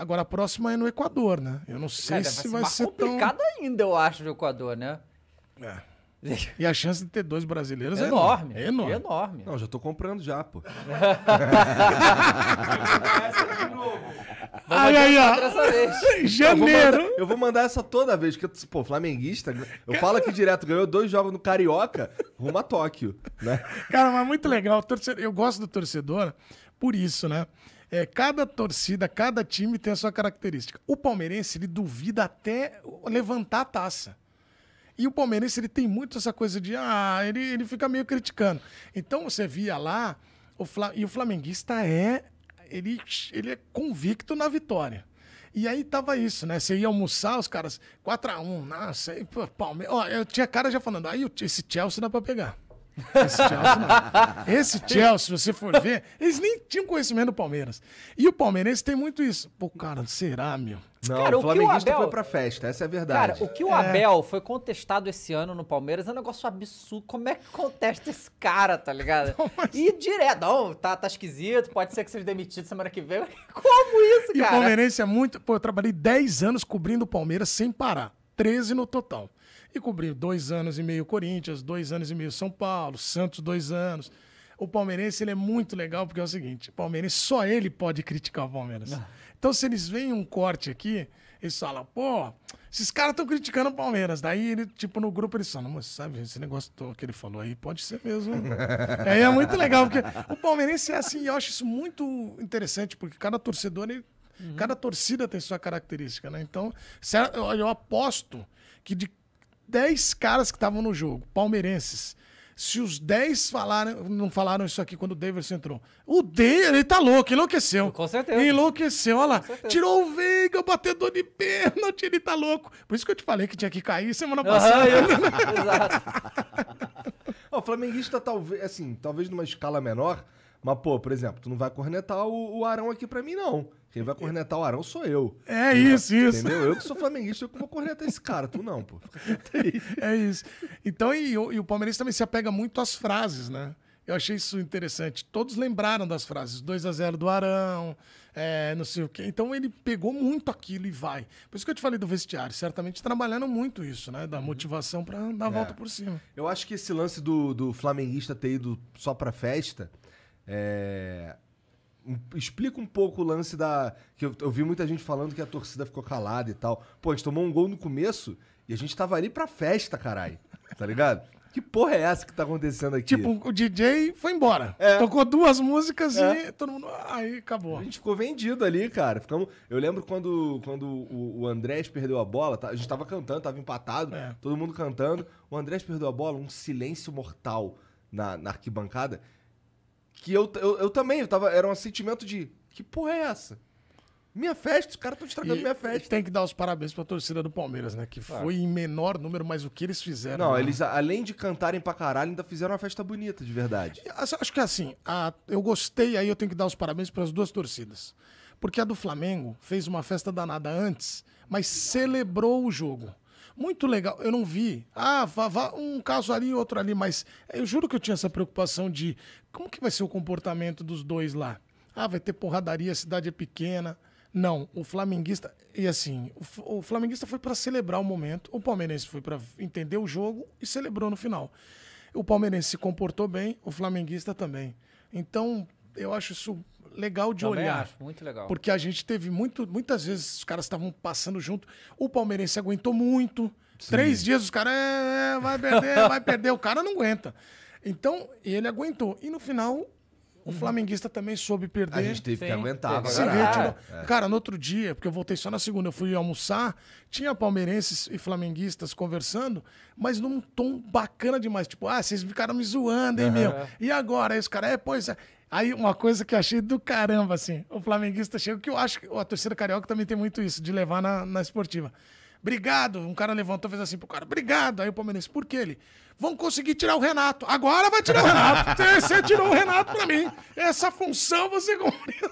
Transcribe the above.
Agora a próxima é no Equador, né? Eu não sei Cara, se vai ser, vai ser complicado tão... ainda, eu acho, do Equador, né? É. E a chance de ter dois brasileiros é, é enorme. É enorme. É enorme. Não, já tô comprando já, pô. ai, ai, ai. Janeiro. Eu vou, mandar, eu vou, mandar, essa toda vez, que eu, pô, flamenguista, eu falo aqui direto, ganhou dois jogos no Carioca, rumo a Tóquio, né? Cara, mas muito legal. Eu gosto do torcedor por isso, né? É, cada torcida, cada time tem a sua característica. O palmeirense, ele duvida até levantar a taça. E o palmeirense, ele tem muito essa coisa de, ah, ele, ele fica meio criticando. Então você via lá, o e o flamenguista é, ele, ele é convicto na vitória. E aí tava isso, né? Você ia almoçar, os caras, 4x1, nossa, aí, Palmeiras. Ó, eu tinha cara já falando, aí esse Chelsea dá pra pegar. Esse Chelsea, Esse Chelsea, se você for ver, eles nem tinham conhecimento do Palmeiras. E o palmeirense tem muito isso. Pô, cara, será, meu? Não, cara, o flamenguista o Abel... foi pra festa, essa é a verdade. Cara, o que o é. Abel é... foi contestado esse ano no Palmeiras é um negócio absurdo. Como é que contesta esse cara, tá ligado? Não, mas... Assim? E direto, não, tá, tá esquisito, pode ser que seja demitido semana que vem. Como isso, cara? E o palmeirense é muito... Pô, eu trabalhei 10 anos cobrindo o Palmeiras sem parar. 13 no total. E cobriu dois anos e meio Corinthians, dois anos e meio São Paulo, Santos, dois anos. O palmeirense ele é muito legal porque é o seguinte: palmeirense só ele pode criticar o Palmeiras. Ah. Então, se eles veem um corte aqui, eles falam, pô, esses caras estão criticando o Palmeiras. Daí ele, tipo, no grupo, ele fala, mas sabe, esse negócio que ele falou aí pode ser mesmo. aí é muito legal, porque o palmeirense é assim, e eu acho isso muito interessante, porque cada torcedor, ele, uhum. cada torcida tem sua característica, né? Então, eu aposto que de 10 caras que estavam no jogo, palmeirenses. Se os 10 falaram, não falaram isso aqui quando o Davidson entrou. O Davidson, ele tá louco, enlouqueceu. Com certeza. Enlouqueceu, olha lá. Tirou o Veiga, batedor de pênalti, ele tá louco. Por isso que eu te falei que tinha que cair semana passada. Uhum, Exato. o flamenguista, talvez, assim, talvez numa escala menor, mas, pô, por exemplo, tu não vai cornetar o, o Arão aqui pra mim, não. Quem vai cornetar o Arão sou eu. É isso, isso. Entendeu? Eu que sou flamenguista, eu que vou cornetar esse cara. Tu não, pô. É isso. Então, e, e o Palmeiras também se apega muito às frases, né? Eu achei isso interessante. Todos lembraram das frases 2 a 0 do Arão, é, não sei o quê. Então ele pegou muito aquilo e vai. Por isso que eu te falei do vestiário. Certamente trabalhando muito isso, né? Da motivação para dar a é. volta por cima. Eu acho que esse lance do, do flamenguista ter ido só pra festa é... Explica um pouco o lance da. que eu, eu, vi muita gente falando que a torcida ficou calada e tal. Pô, a gente tomou um gol no começo e a gente tava ali pra festa, caralho. Tá ligado? Que porra é essa que tá acontecendo aqui? Tipo, o DJ foi embora. É. Tocou duas músicas é. e todo mundo. Aí acabou. A gente ficou vendido ali, cara. Ficamos... Eu lembro quando, quando o, o Andrés perdeu a bola, tá, a gente tava cantando, tava empatado, é. todo mundo cantando. O Andrés perdeu a bola, um silêncio mortal na, na arquibancada que eu, eu, eu também, eu tava, era um sentimento de, que porra é essa? Minha festa, os caras estão estragando e minha festa. Tem que dar os parabéns pra torcida do Palmeiras, né? Que claro. foi em menor número, mas o que eles fizeram. Não, né? eles, além de cantarem pra caralho, ainda fizeram uma festa bonita, de verdade. E, assim, acho que é assim, a, eu gostei, aí eu tenho que dar os parabéns para as duas torcidas. Porque a do Flamengo fez uma festa danada antes, mas celebrou o jogo. Muito legal. Eu não vi. Ah, vá, vá, um caso ali, outro ali, mas eu juro que eu tinha essa preocupação de como que vai ser o comportamento dos dois lá. Ah, vai ter porradaria, a cidade é pequena. Não, o flamenguista e assim, o, o flamenguista foi para celebrar o momento, o palmeirense foi para entender o jogo e celebrou no final. O palmeirense se comportou bem, o flamenguista também. Então, eu acho isso legal de Também olhar. Acho, muito legal. Porque a gente teve muito, muitas vezes os caras estavam passando junto. O palmeirense aguentou muito. Sim. Três dias os caras é, é vai perder, vai perder. O cara não aguenta. Então, ele aguentou. E no final, o uhum. flamenguista também soube perder. A gente teve Sim. que aguentar. Teve. Cara. É. cara, no outro dia, porque eu voltei só na segunda, eu fui almoçar, tinha palmeirenses e flamenguistas conversando, mas num tom bacana demais. Tipo, ah, vocês ficaram me zoando, hein, uhum. meu? E agora? Aí os caras, é, pois é. Aí uma coisa que eu achei do caramba, assim, o flamenguista chega, que eu acho que a torcida carioca também tem muito isso, de levar na, na esportiva. Obrigado. Um cara levantou e fez assim pro cara, obrigado. Aí o Palmeirense, por que ele? Vão conseguir tirar o Renato. Agora vai tirar o Renato. Você tirou o Renato pra mim. Essa função você cumpriu.